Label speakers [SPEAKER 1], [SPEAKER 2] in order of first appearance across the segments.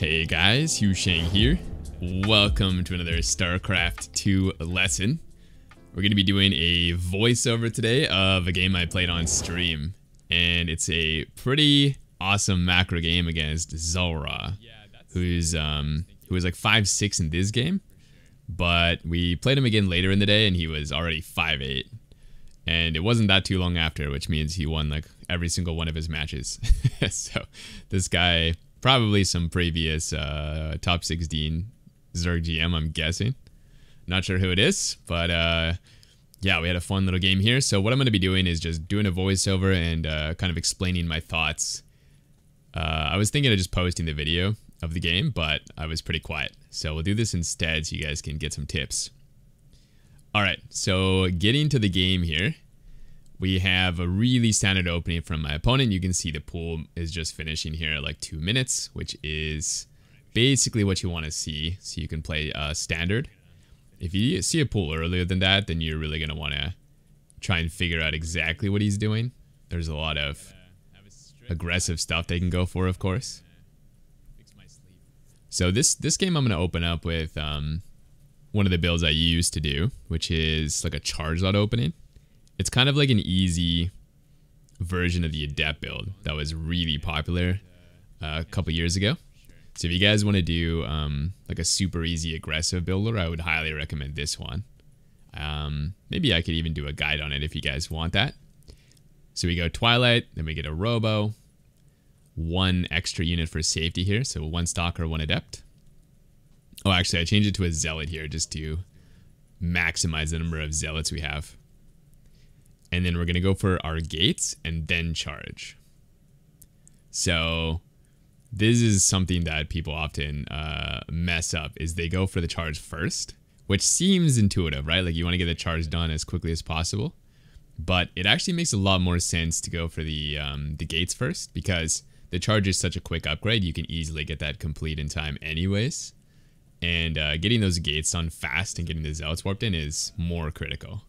[SPEAKER 1] Hey guys, Yu Shang here. Welcome to another StarCraft 2 lesson. We're going to be doing a voiceover today of a game I played on stream. And it's a pretty awesome macro game against Zora, who's um, who was like five six in this game. But we played him again later in the day and he was already five eight, And it wasn't that too long after, which means he won like every single one of his matches. so this guy probably some previous uh, top 16 Zerg GM, I'm guessing. Not sure who it is, but uh, yeah, we had a fun little game here. So what I'm going to be doing is just doing a voiceover and uh, kind of explaining my thoughts. Uh, I was thinking of just posting the video of the game, but I was pretty quiet. So we'll do this instead so you guys can get some tips. All right, so getting to the game here we have a really standard opening from my opponent. You can see the pool is just finishing here at like two minutes, which is basically what you want to see. So you can play uh, standard. If you see a pool earlier than that, then you're really going to want to try and figure out exactly what he's doing. There's a lot of aggressive stuff they can go for, of course. So this this game I'm going to open up with um, one of the builds I used to do, which is like a charge lot opening. It's kind of like an easy version of the Adept build that was really popular uh, a couple years ago. So if you guys want to do um, like a super easy aggressive builder, I would highly recommend this one. Um, maybe I could even do a guide on it if you guys want that. So we go Twilight, then we get a Robo, one extra unit for safety here, so one Stalker, one Adept. Oh, actually, I changed it to a Zealot here just to maximize the number of Zealots we have and then we're going to go for our gates and then charge. So this is something that people often uh, mess up is they go for the charge first, which seems intuitive, right? Like you want to get the charge done as quickly as possible. But it actually makes a lot more sense to go for the, um, the gates first because the charge is such a quick upgrade. You can easily get that complete in time anyways. And uh, getting those gates done fast and getting the zealots warped in is more critical.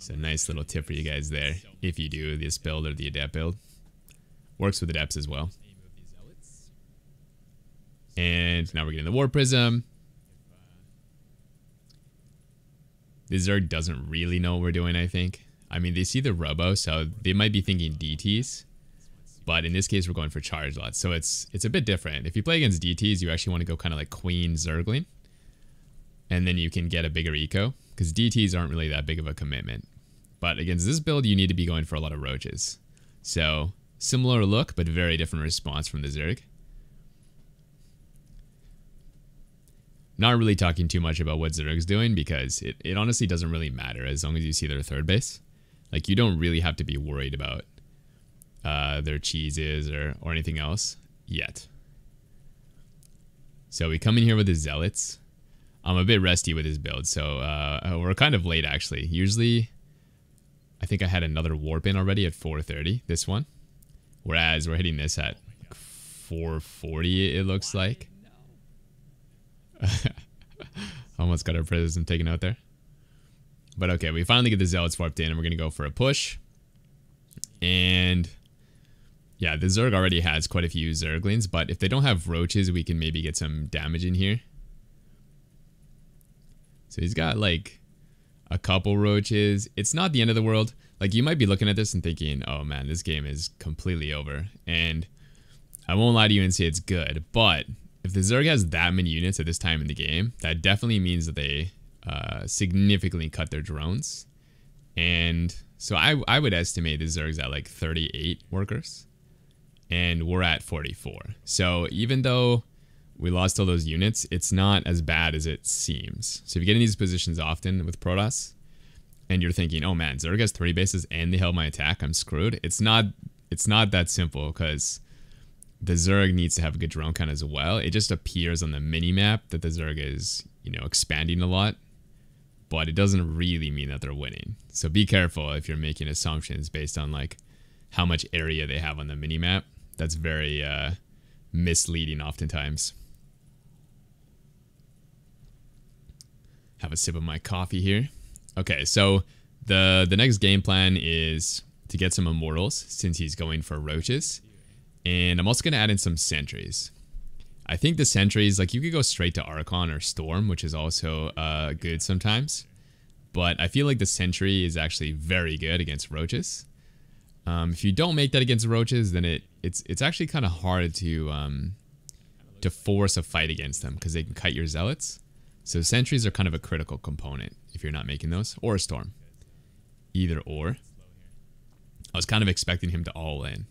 [SPEAKER 1] So nice little tip for you guys there. If you do this build or the adept build. Works with adepts as well. And now we're getting the war prism. The Zerg doesn't really know what we're doing, I think. I mean, they see the Robo, so they might be thinking DTs. But in this case, we're going for charge lots. So it's it's a bit different. If you play against DTs, you actually want to go kind of like Queen Zergling and then you can get a bigger eco because DTs aren't really that big of a commitment. But against this build, you need to be going for a lot of roaches. So similar look, but very different response from the Zerg. Not really talking too much about what Zerg's doing because it, it honestly doesn't really matter as long as you see their third base. Like you don't really have to be worried about uh, their cheeses or, or anything else yet. So we come in here with the Zealots. I'm a bit rusty with his build, so uh, uh, we're kind of late actually. Usually, I think I had another warp in already at 4.30, this one. Whereas we're hitting this at 4.40, it looks like. Almost got our prism taken out there. But okay, we finally get the zealots warped in and we're going to go for a push. And yeah, the Zerg already has quite a few Zerglings, but if they don't have roaches, we can maybe get some damage in here. So he's got like a couple roaches. It's not the end of the world. Like you might be looking at this and thinking, oh man, this game is completely over. And I won't lie to you and say it's good, but if the Zerg has that many units at this time in the game, that definitely means that they uh, significantly cut their drones. And so I, I would estimate the Zerg's at like 38 workers and we're at 44. So even though we lost all those units, it's not as bad as it seems. So if you get in these positions often with Protoss, and you're thinking, oh man, Zerg has three bases and they held my attack, I'm screwed. It's not it's not that simple because the Zerg needs to have a good drone count as well. It just appears on the mini map that the Zerg is, you know, expanding a lot, but it doesn't really mean that they're winning. So be careful if you're making assumptions based on like how much area they have on the mini map. That's very uh, misleading oftentimes. have a sip of my coffee here. Okay, so the the next game plan is to get some immortals since he's going for roaches. And I'm also going to add in some sentries. I think the sentries, like you could go straight to Archon or Storm, which is also uh, good sometimes. But I feel like the sentry is actually very good against roaches. Um, if you don't make that against roaches, then it it's it's actually kind of hard to um, to force a fight against them because they can cut your zealots. So sentries are kind of a critical component if you're not making those, or a storm. Either or. I was kind of expecting him to all in.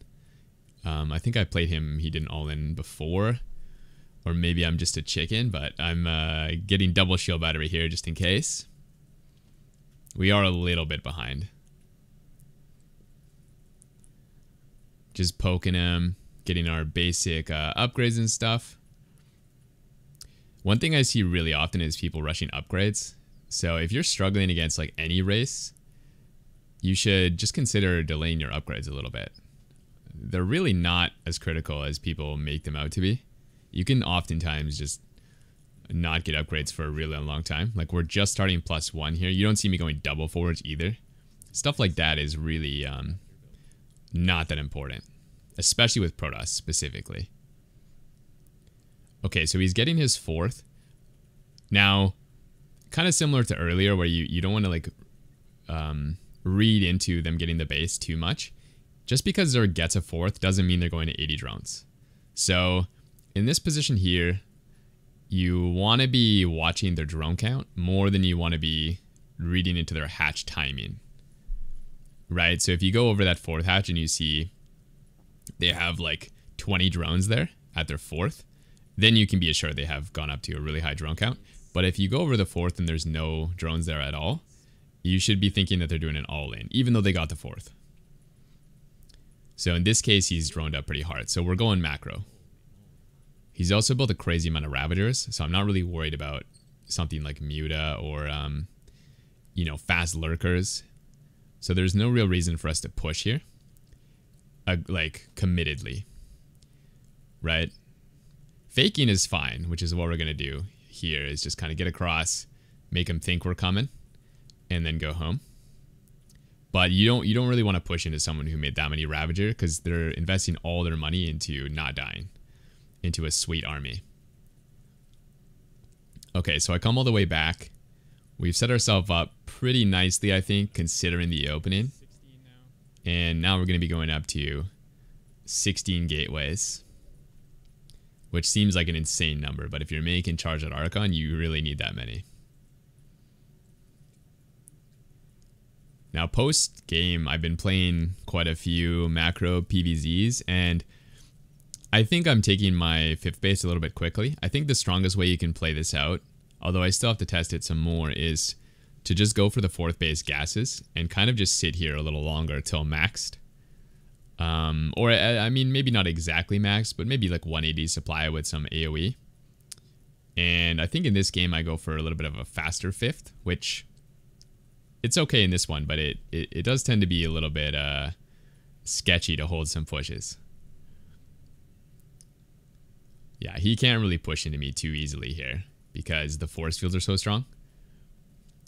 [SPEAKER 1] Um, I think I played him, he didn't all in before. Or maybe I'm just a chicken, but I'm uh, getting double shield battery here just in case. We are a little bit behind. Just poking him, getting our basic uh, upgrades and stuff. One thing I see really often is people rushing upgrades. So if you're struggling against like any race, you should just consider delaying your upgrades a little bit. They're really not as critical as people make them out to be. You can oftentimes just not get upgrades for a really long time. Like we're just starting plus one here. You don't see me going double forwards either. Stuff like that is really um, not that important, especially with Protoss specifically. Okay, so he's getting his fourth. Now, kind of similar to earlier where you, you don't want to like um, read into them getting the base too much. Just because Zerg gets a fourth doesn't mean they're going to 80 drones. So in this position here, you want to be watching their drone count more than you want to be reading into their hatch timing. Right? So if you go over that fourth hatch and you see they have like 20 drones there at their fourth, then you can be assured they have gone up to a really high drone count. But if you go over the fourth and there's no drones there at all, you should be thinking that they're doing an all in, even though they got the fourth. So in this case, he's droned up pretty hard. So we're going macro. He's also built a crazy amount of Ravagers, so I'm not really worried about something like Muta or, um, you know, fast lurkers. So there's no real reason for us to push here, uh, like committedly, right? faking is fine, which is what we're going to do here is just kind of get across, make them think we're coming, and then go home. But you don't you don't really want to push into someone who made that many Ravager because they're investing all their money into not dying, into a sweet army. Okay, so I come all the way back. We've set ourselves up pretty nicely, I think, considering the opening. And now we're going to be going up to 16 gateways which seems like an insane number, but if you're making charge at Archon, you really need that many. Now, post game, I've been playing quite a few macro PVZs, and I think I'm taking my fifth base a little bit quickly. I think the strongest way you can play this out, although I still have to test it some more, is to just go for the fourth base gases and kind of just sit here a little longer till maxed um, or, I mean, maybe not exactly max, but maybe like 180 supply with some AoE. And I think in this game I go for a little bit of a faster fifth, which it's okay in this one, but it, it, it does tend to be a little bit uh, sketchy to hold some pushes. Yeah, he can't really push into me too easily here because the force fields are so strong.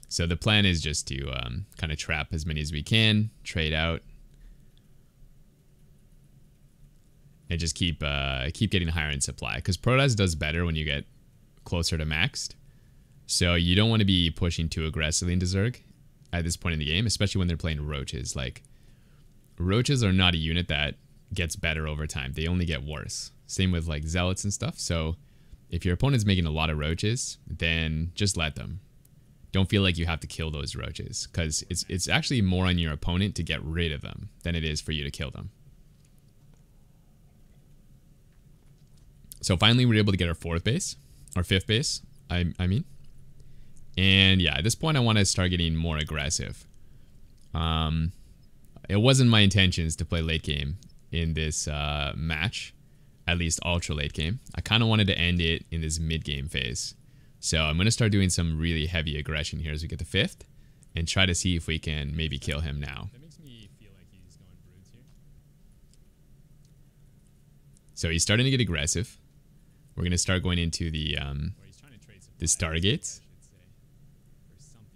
[SPEAKER 1] So the plan is just to um, kind of trap as many as we can, trade out, and just keep uh, keep getting higher in supply because Protoss does better when you get closer to maxed. So you don't want to be pushing too aggressively into Zerg at this point in the game, especially when they're playing Roaches. Like, Roaches are not a unit that gets better over time. They only get worse. Same with, like, Zealots and stuff. So if your opponent's making a lot of Roaches, then just let them. Don't feel like you have to kill those Roaches because it's, it's actually more on your opponent to get rid of them than it is for you to kill them. So finally, we were able to get our fourth base, our fifth base, I, I mean. And yeah, at this point, I want to start getting more aggressive. Um, it wasn't my intentions to play late game in this uh, match, at least ultra late game. I kind of wanted to end it in this mid game phase. So I'm going to start doing some really heavy aggression here as we get the fifth and try to see if we can maybe kill him now. So he's starting to get aggressive. We're going to start going into the, um, the Stargates.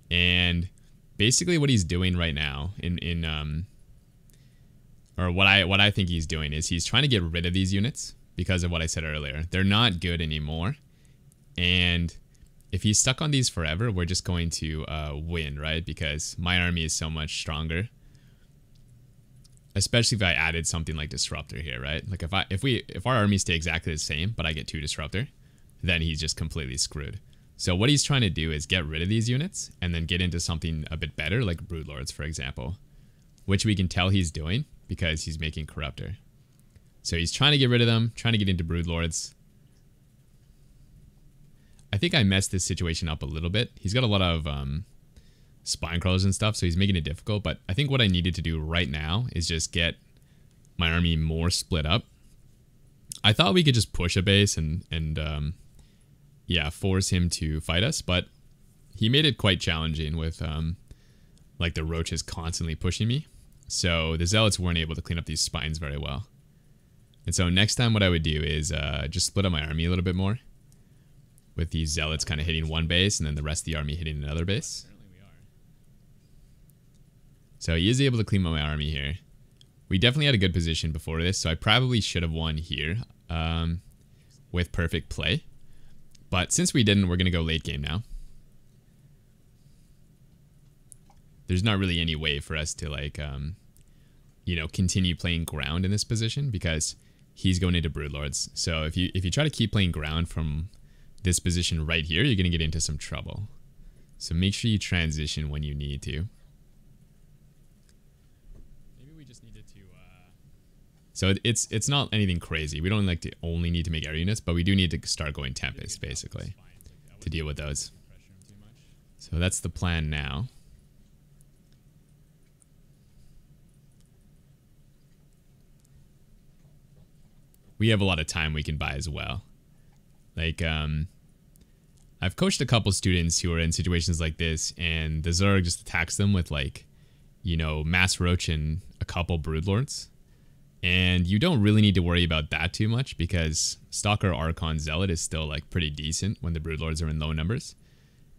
[SPEAKER 1] And basically what he's doing right now in, in um, or what I, what I think he's doing is he's trying to get rid of these units because of what I said earlier. They're not good anymore. And if he's stuck on these forever, we're just going to uh, win, right? Because my army is so much stronger especially if I added something like disruptor here, right? Like if I if we if our armies stay exactly the same, but I get two disruptor, then he's just completely screwed. So what he's trying to do is get rid of these units and then get into something a bit better, like brood lords, for example, which we can tell he's doing because he's making corruptor. So he's trying to get rid of them, trying to get into brood lords. I think I messed this situation up a little bit. He's got a lot of um, spine crawlers and stuff, so he's making it difficult. But I think what I needed to do right now is just get my army more split up. I thought we could just push a base and and um, yeah, force him to fight us, but he made it quite challenging with um, like the roaches constantly pushing me. So the zealots weren't able to clean up these spines very well. And so next time, what I would do is uh, just split up my army a little bit more, with these zealots kind of hitting one base and then the rest of the army hitting another base. So he is able to clean my army here. We definitely had a good position before this, so I probably should have won here um, with perfect play. But since we didn't, we're going to go late game now. There's not really any way for us to like, um, you know, continue playing ground in this position because he's going into broodlords. So if you if you try to keep playing ground from this position right here, you're going to get into some trouble. So make sure you transition when you need to. So it's it's not anything crazy. We don't like to only need to make air units, but we do need to start going Tempest, basically, to deal with those. So that's the plan now. We have a lot of time we can buy as well. Like, um, I've coached a couple students who are in situations like this, and the Zerg just attacks them with, like, you know, mass roach and a couple broodlords and you don't really need to worry about that too much because Stalker Archon Zealot is still like pretty decent when the Broodlords are in low numbers.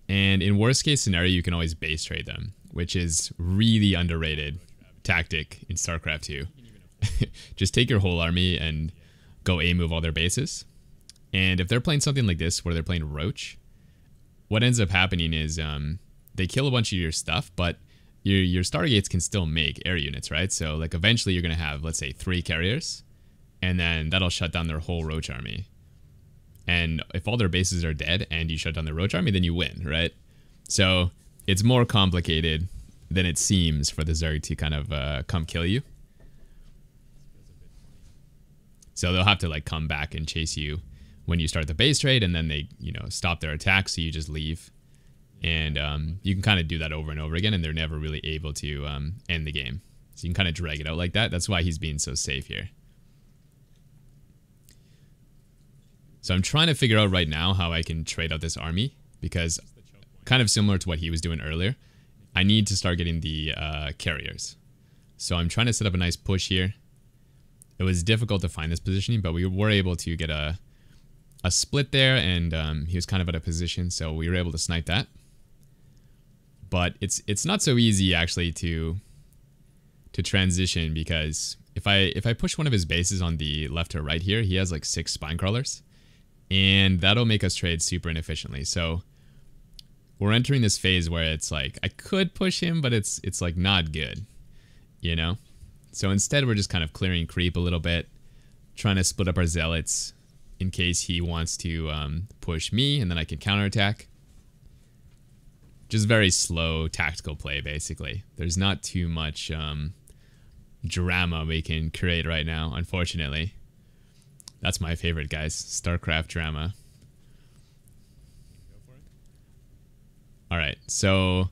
[SPEAKER 1] And in worst case scenario, you can always base trade them, which is really underrated tactic in StarCraft 2. Just take your whole army and go A move all their bases. And if they're playing something like this where they're playing Roach, what ends up happening is um, they kill a bunch of your stuff, but your your stargates can still make air units, right? So like eventually you're gonna have let's say three carriers, and then that'll shut down their whole roach army. And if all their bases are dead and you shut down their roach army, then you win, right? So it's more complicated than it seems for the Zerg to kind of uh, come kill you. So they'll have to like come back and chase you when you start the base trade, and then they you know stop their attack, so you just leave and um, you can kind of do that over and over again, and they're never really able to um, end the game. So you can kind of drag it out like that. That's why he's being so safe here. So I'm trying to figure out right now how I can trade out this army because kind of similar to what he was doing earlier, I need to start getting the uh, carriers. So I'm trying to set up a nice push here. It was difficult to find this positioning, but we were able to get a, a split there and um, he was kind of at a position. So we were able to snipe that but it's it's not so easy actually to to transition because if I if I push one of his bases on the left or right here, he has like six spine crawlers, and that'll make us trade super inefficiently. So we're entering this phase where it's like I could push him, but it's it's like not good, you know. So instead, we're just kind of clearing creep a little bit, trying to split up our zealots in case he wants to um, push me, and then I can counterattack just very slow tactical play basically. There's not too much um, drama we can create right now, unfortunately. That's my favorite, guys. StarCraft drama. All right, so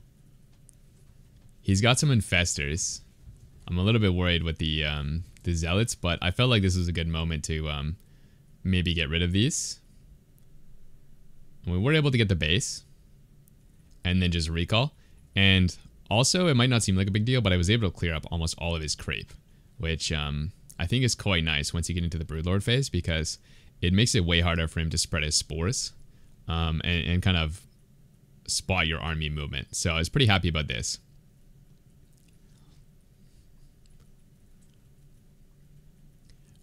[SPEAKER 1] he's got some infestors. I'm a little bit worried with the um, the zealots, but I felt like this was a good moment to um, maybe get rid of these. And we were able to get the base and then just recall. And also, it might not seem like a big deal, but I was able to clear up almost all of his creep, which um, I think is quite nice once you get into the Broodlord phase because it makes it way harder for him to spread his spores um, and, and kind of spot your army movement. So I was pretty happy about this.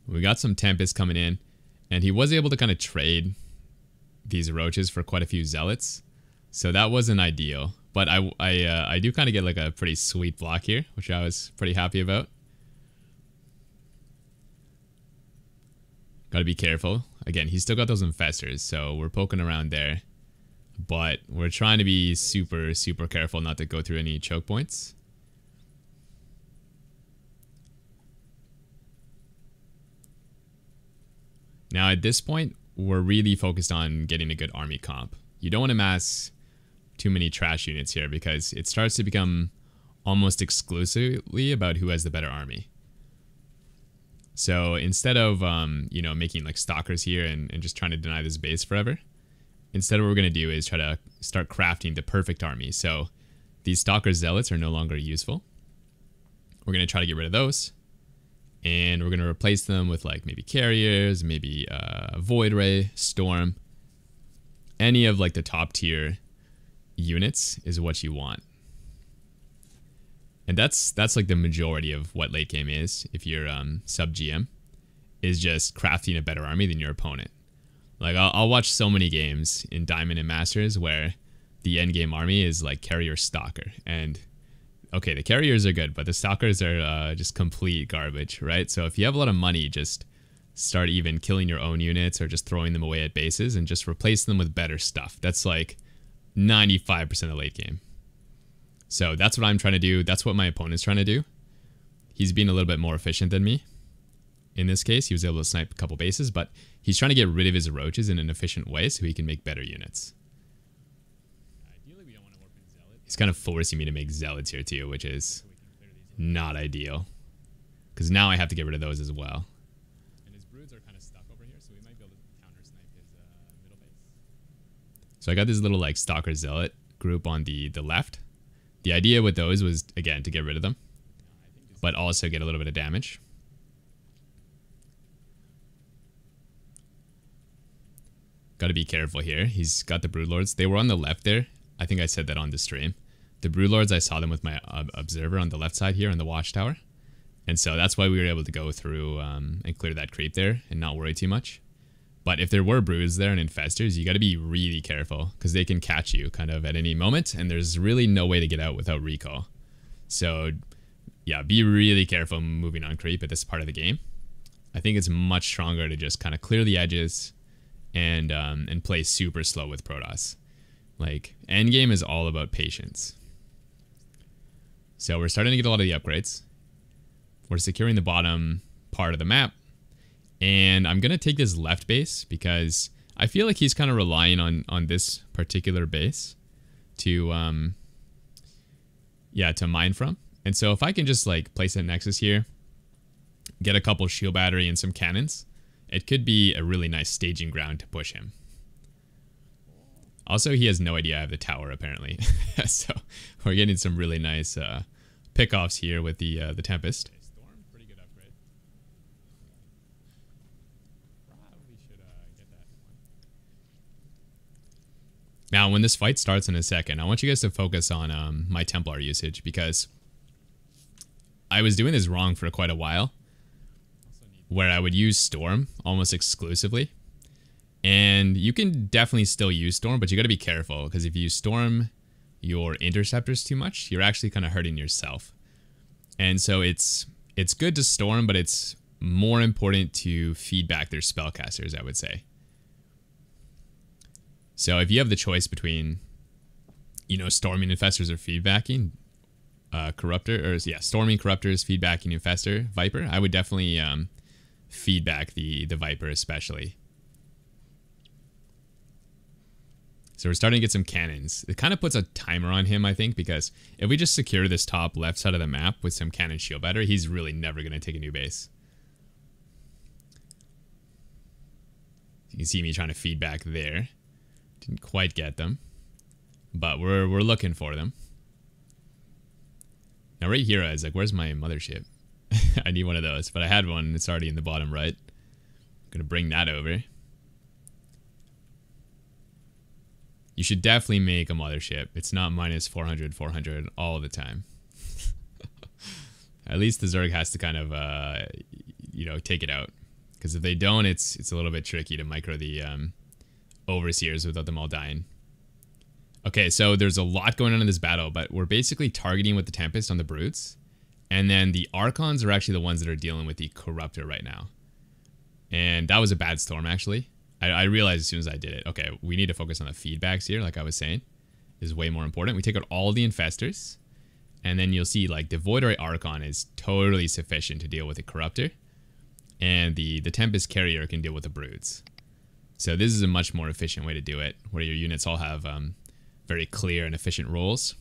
[SPEAKER 1] We got some Tempest coming in, and he was able to kind of trade these roaches for quite a few zealots. So that wasn't ideal, but I I uh, I do kind of get like a pretty sweet block here, which I was pretty happy about. Got to be careful. Again, he's still got those infestors, so we're poking around there. But we're trying to be super, super careful not to go through any choke points. Now at this point, we're really focused on getting a good army comp. You don't want to mass too many trash units here because it starts to become almost exclusively about who has the better army. So instead of, um, you know, making like stalkers here and, and just trying to deny this base forever, instead what we're going to do is try to start crafting the perfect army. So these stalker zealots are no longer useful. We're going to try to get rid of those. And we're going to replace them with like maybe carriers, maybe uh, void ray, storm, any of like the top tier units is what you want. And that's that's like the majority of what late game is if you're um, sub GM is just crafting a better army than your opponent. Like I'll, I'll watch so many games in Diamond and Masters where the end game army is like carrier stalker and okay the carriers are good but the stalkers are uh, just complete garbage right so if you have a lot of money just start even killing your own units or just throwing them away at bases and just replace them with better stuff that's like 95% of the late game. So that's what I'm trying to do. That's what my opponent's trying to do. He's being a little bit more efficient than me. In this case, he was able to snipe a couple bases, but he's trying to get rid of his roaches in an efficient way so he can make better units. He's kind of forcing me to make zealots here too, which is not ideal. Because now I have to get rid of those as well. So I got this little like stalker zealot group on the, the left. The idea with those was, again, to get rid of them, but also get a little bit of damage. Got to be careful here. He's got the Broodlords. They were on the left there. I think I said that on the stream. The Broodlords, I saw them with my Observer on the left side here on the Watchtower. And so that's why we were able to go through um, and clear that creep there and not worry too much. But if there were brews there and infestors, you got to be really careful because they can catch you kind of at any moment, and there's really no way to get out without recall. So, yeah, be really careful moving on creep at this part of the game. I think it's much stronger to just kind of clear the edges and um, and play super slow with Protoss. Like endgame is all about patience. So we're starting to get a lot of the upgrades. We're securing the bottom part of the map and I'm going to take this left base because I feel like he's kind of relying on, on this particular base to, um, yeah, to mine from. And so if I can just like place a Nexus here, get a couple shield battery and some cannons, it could be a really nice staging ground to push him. Also, he has no idea I have the tower, apparently. so we're getting some really nice uh, pickoffs here with the uh, the Tempest. Now, when this fight starts in a second, I want you guys to focus on um, my Templar usage because I was doing this wrong for quite a while where I would use Storm almost exclusively. And you can definitely still use Storm, but you got to be careful because if you use Storm your interceptors too much, you're actually kind of hurting yourself. And so it's it's good to Storm, but it's more important to feed back their spellcasters, I would say. So if you have the choice between, you know, storming infestors or feedbacking, uh, corruptor or yeah, storming corruptors, feedbacking infester, viper, I would definitely um, feedback the the viper especially. So we're starting to get some cannons. It kind of puts a timer on him, I think, because if we just secure this top left side of the map with some cannon shield battery, he's really never going to take a new base. You can see me trying to feedback there. Didn't quite get them. But we're, we're looking for them. Now right here, I was like, where's my mothership? I need one of those. But I had one. It's already in the bottom right. I'm going to bring that over. You should definitely make a mothership. It's not minus 400, 400 all the time. At least the Zerg has to kind of, uh, you know, take it out. Because if they don't, it's it's a little bit tricky to micro the um, overseers without them all dying. Okay, so there's a lot going on in this battle, but we're basically targeting with the Tempest on the Brutes. And then the Archons are actually the ones that are dealing with the Corruptor right now. And that was a bad storm, actually. I, I realized as soon as I did it. Okay, we need to focus on the feedbacks here, like I was saying. Is way more important. We take out all the Infestors. And then you'll see, like, the Voidary Archon is totally sufficient to deal with the Corruptor. And the, the Tempest Carrier can deal with the Brutes. So this is a much more efficient way to do it, where your units all have um, very clear and efficient roles.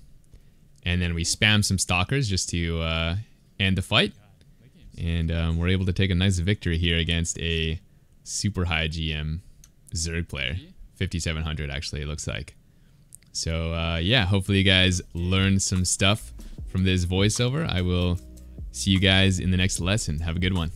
[SPEAKER 1] And then we spam some stalkers just to uh, end the fight. And um, we're able to take a nice victory here against a super high GM Zerg player. 5,700 actually, it looks like. So uh, yeah, hopefully you guys learned some stuff from this voiceover. I will see you guys in the next lesson. Have a good one.